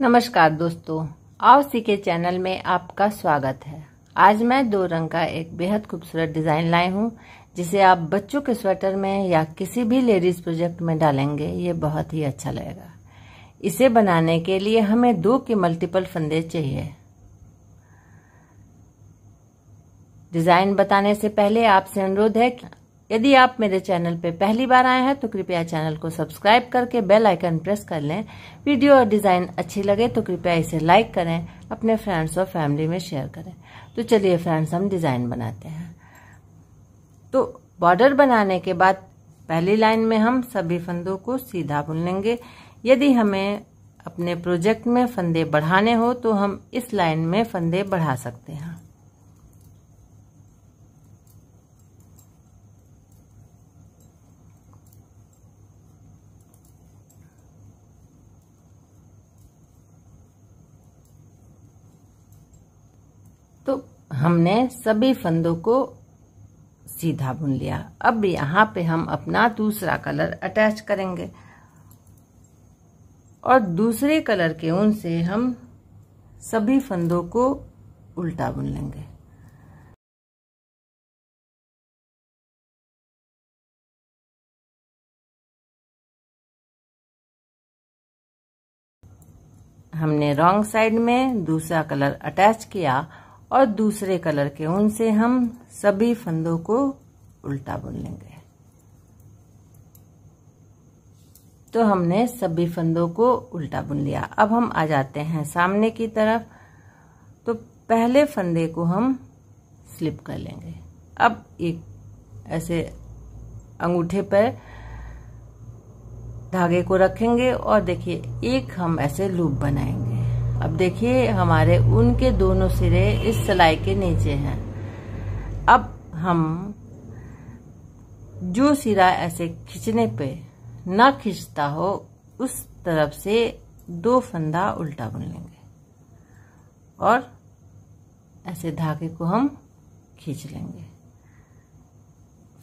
नमस्कार दोस्तों आवसी के चैनल में आपका स्वागत है आज मैं दो रंग का एक बेहद खूबसूरत डिज़ाइन लाई हूँ जिसे आप बच्चों के स्वेटर में या किसी भी लेडीज़ प्रोजेक्ट में डालेंगे ये बहुत ही अच्छा लगेगा इसे बनाने के लिए हमें दो के मल्टीपल फंदे चाहिए डिज़ाइन बताने से पहले आपसे अनुरोध है कि यदि आप मेरे चैनल पर पहली बार आए हैं तो कृपया चैनल को सब्सक्राइब करके बेल आइकन प्रेस कर लें वीडियो और डिज़ाइन अच्छी लगे तो कृपया इसे लाइक करें अपने फ्रेंड्स और फैमिली में शेयर करें तो चलिए फ्रेंड्स हम डिज़ाइन बनाते हैं तो बॉर्डर बनाने के बाद पहली लाइन में हम सभी फंदों को सीधा बुन लेंगे यदि हमें अपने प्रोजेक्ट में फंदे बढ़ाने हो तो हम इस लाइन में फंदे बढ़ा सकते हैं हमने सभी फंदों को सीधा बुन लिया अब यहाँ पे हम अपना दूसरा कलर अटैच करेंगे और दूसरे कलर के ऊन से हम सभी फंदों को उल्टा बुन लेंगे हमने रॉन्ग साइड में दूसरा कलर अटैच किया और दूसरे कलर के उनसे हम सभी फंदों को उल्टा बुन लेंगे तो हमने सभी फंदों को उल्टा बुन लिया अब हम आ जाते हैं सामने की तरफ तो पहले फंदे को हम स्लिप कर लेंगे अब एक ऐसे अंगूठे पर धागे को रखेंगे और देखिए एक हम ऐसे लूप बनाएंगे अब देखिए हमारे ऊन के दोनों सिरे इस सिलाई के नीचे हैं अब हम जो सिरा ऐसे खींचने पे ना खींचता हो उस तरफ से दो फंदा उल्टा बुन लेंगे और ऐसे धागे को हम खींच लेंगे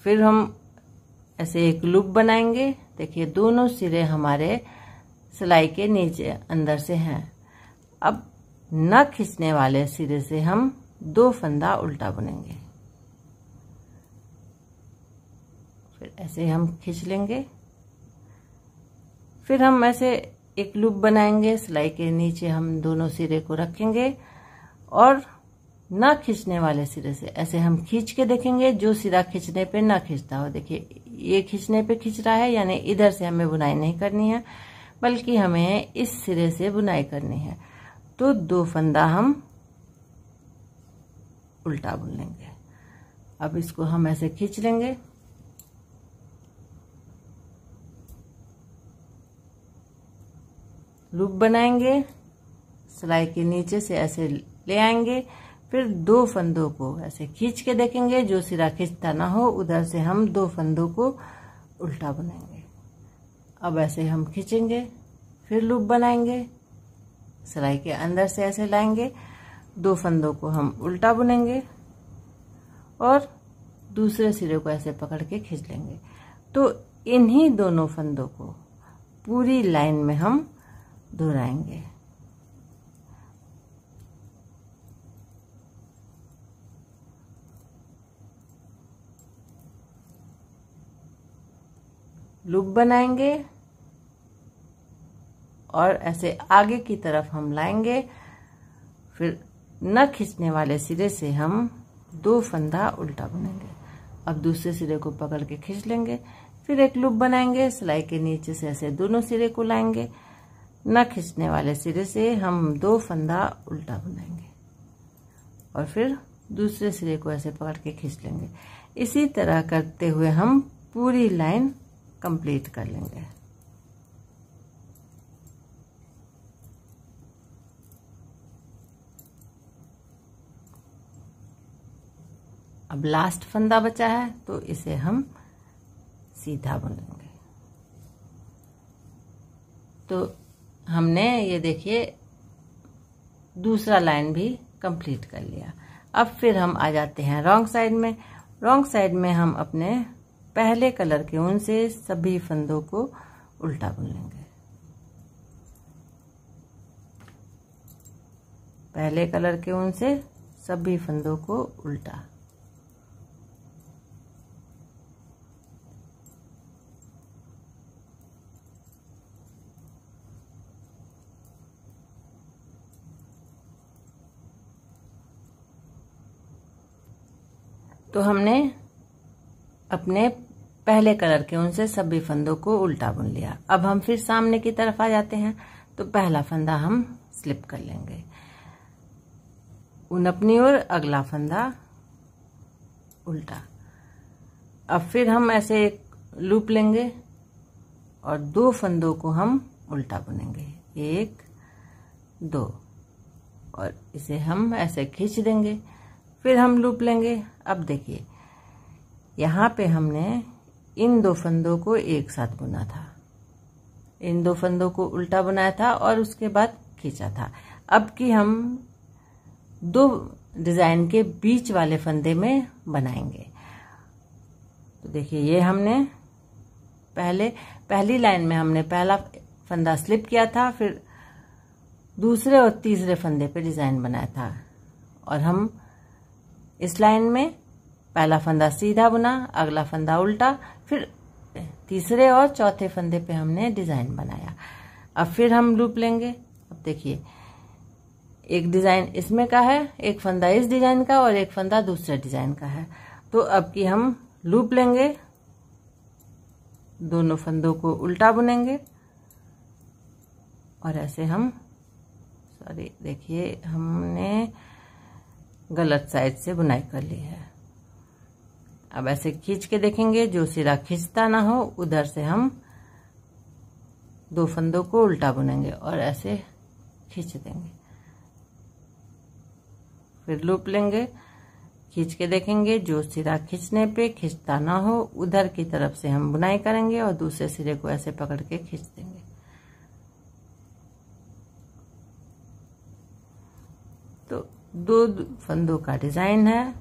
फिर हम ऐसे एक लूप बनाएंगे देखिए दोनों सिरे हमारे सिलाई के नीचे अंदर से हैं अब न खींचने वाले सिरे से हम दो फंदा उल्टा बुनेंगे फिर ऐसे हम खींच लेंगे फिर हम ऐसे एक लूप बनाएंगे सिलाई के नीचे हम दोनों सिरे को रखेंगे और न खींचने वाले सिरे से ऐसे हम खींच के देखेंगे जो सिरा खींचने पे न खींचता हो देखिए ये खींचने पे खींच रहा है यानी इधर से हमें बुनाई नहीं करनी है बल्कि हमें इस सिरे से बुनाई करनी है तो दो फंदा हम उल्टा बुन लेंगे अब इसको हम ऐसे खींच लेंगे लूप बनाएंगे सिलाई के नीचे से ऐसे ले आएंगे फिर दो फंदों को ऐसे खींच के देखेंगे जो सिरा खींचता ना हो उधर से हम दो फंदों को उल्टा बनाएंगे अब ऐसे हम खींचेंगे फिर लूप बनाएंगे सिलाई के अंदर से ऐसे लाएंगे दो फंदों को हम उल्टा बुनेंगे और दूसरे सिरे को ऐसे पकड़ के खींच लेंगे तो इन्हीं दोनों फंदों को पूरी लाइन में हम दोहराएंगे लूप बनाएंगे और ऐसे आगे की तरफ हम लाएंगे फिर न खींचने वाले सिरे से हम दो फंदा उल्टा बनाएंगे अब दूसरे सिरे को पकड़ के खींच लेंगे फिर एक लूप बनाएंगे सिलाई के नीचे से ऐसे दोनों सिरे को लाएंगे न खींचने वाले सिरे से हम दो फंदा उल्टा बनाएंगे और फिर दूसरे सिरे को ऐसे पकड़ के खींच लेंगे इसी तरह करते हुए हम पूरी लाइन कंप्लीट कर लेंगे अब लास्ट फंदा बचा है तो इसे हम सीधा बुनेंगे तो हमने ये देखिए दूसरा लाइन भी कंप्लीट कर लिया अब फिर हम आ जाते हैं रॉन्ग साइड में रॉन्ग साइड में हम अपने पहले कलर के ऊन से सभी फंदों को उल्टा बुन लेंगे पहले कलर के ऊन से सभी फंदों को उल्टा तो हमने अपने पहले कलर के उनसे सभी फंदों को उल्टा बुन लिया अब हम फिर सामने की तरफ आ जाते हैं तो पहला फंदा हम स्लिप कर लेंगे उन अपनी ओर अगला फंदा उल्टा अब फिर हम ऐसे एक लूप लेंगे और दो फंदों को हम उल्टा बुनेंगे एक दो और इसे हम ऐसे खींच देंगे फिर हम लूप लेंगे अब देखिए यहाँ पे हमने इन दो फंदों को एक साथ बुना था इन दो फंदों को उल्टा बनाया था और उसके बाद खींचा था अब कि हम दो डिजाइन के बीच वाले फंदे में बनाएंगे तो देखिए ये हमने पहले पहली लाइन में हमने पहला फंदा स्लिप किया था फिर दूसरे और तीसरे फंदे पे डिजाइन बनाया था और हम इस लाइन में पहला फंदा सीधा बुना अगला फंदा उल्टा फिर तीसरे और चौथे फंदे पे हमने डिज़ाइन बनाया अब फिर हम लूप लेंगे अब देखिए एक डिज़ाइन इसमें का है एक फंदा इस डिज़ाइन का और एक फंदा दूसरे डिज़ाइन का है तो अब की हम लूप लेंगे दोनों फंदों को उल्टा बुनेंगे और ऐसे हम सॉरी देखिए हमने गलत साइड से बुनाई कर ली है अब ऐसे खींच के देखेंगे जो सिरा खींचता ना हो उधर से हम दो फंदों को उल्टा बुनेंगे और ऐसे खींच देंगे फिर लूप लेंगे खींच के देखेंगे जो सिरा खींचने पे खींचता ना हो उधर की तरफ से हम बुनाई करेंगे और दूसरे सिरे को ऐसे पकड़ के खींच देंगे तो दो फंदों का डिज़ाइन है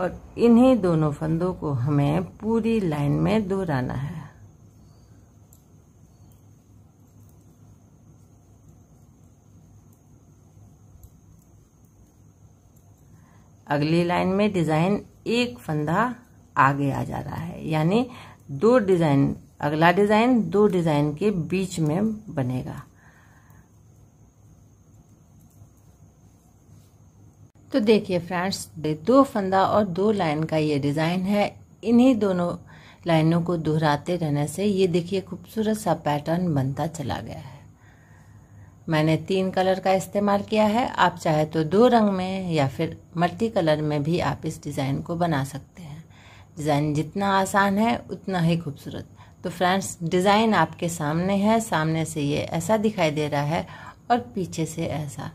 और इन्हीं दोनों फंदों को हमें पूरी लाइन में दोहराना है अगली लाइन में डिज़ाइन एक फंदा आगे आ जा रहा है यानी दो डिज़ाइन अगला डिज़ाइन दो डिज़ाइन के बीच में बनेगा तो देखिए फ्रेंड्स दो फंदा और दो लाइन का ये डिज़ाइन है इन्हीं दोनों लाइनों को दोहराते रहने से ये देखिए खूबसूरत सा पैटर्न बनता चला गया है मैंने तीन कलर का इस्तेमाल किया है आप चाहे तो दो रंग में या फिर मल्टी कलर में भी आप इस डिज़ाइन को बना सकते हैं डिज़ाइन जितना आसान है उतना ही खूबसूरत तो फ्रेंड्स डिज़ाइन आपके सामने है सामने से ये ऐसा दिखाई दे रहा है और पीछे से ऐसा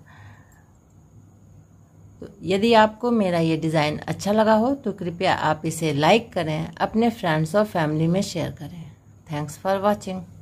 यदि आपको मेरा ये डिज़ाइन अच्छा लगा हो तो कृपया आप इसे लाइक करें अपने फ्रेंड्स और फैमिली में शेयर करें थैंक्स फॉर वॉचिंग